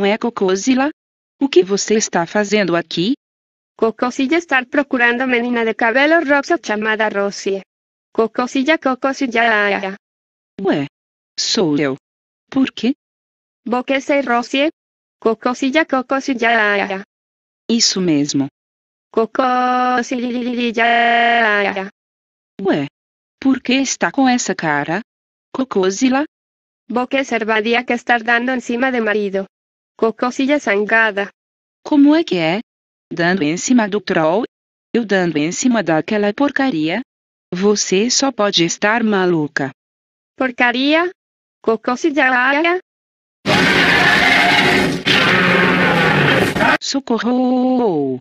Ué, Cocôzila? O que você está fazendo aqui? Cocôzila está procurando a menina de cabelo rosa chamada Rosie. Cocôzila, Cocôzila. Ué, sou eu. Por quê? Porque sei Rosie. Cocôzila, Cocôzila. Isso mesmo. Cocôzila. Ué, por que está com essa cara? Cocôzila? Porque servadia que está dando em cima de marido. Cocócilha zangada. Como é que é? Dando em cima do troll? Eu dando em cima daquela porcaria? Você só pode estar maluca. Porcaria? Cocócilha Socorro!